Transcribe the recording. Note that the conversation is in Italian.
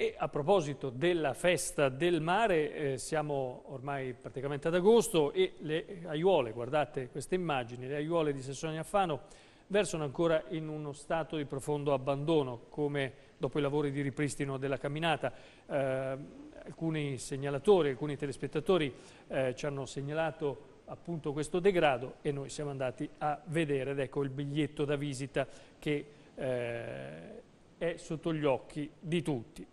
E a proposito della festa del mare, eh, siamo ormai praticamente ad agosto e le aiuole, guardate queste immagini, le aiuole di Sessonia Affano versano ancora in uno stato di profondo abbandono, come dopo i lavori di ripristino della camminata. Eh, alcuni segnalatori, alcuni telespettatori eh, ci hanno segnalato appunto questo degrado e noi siamo andati a vedere, ed ecco il biglietto da visita che eh, è sotto gli occhi di tutti.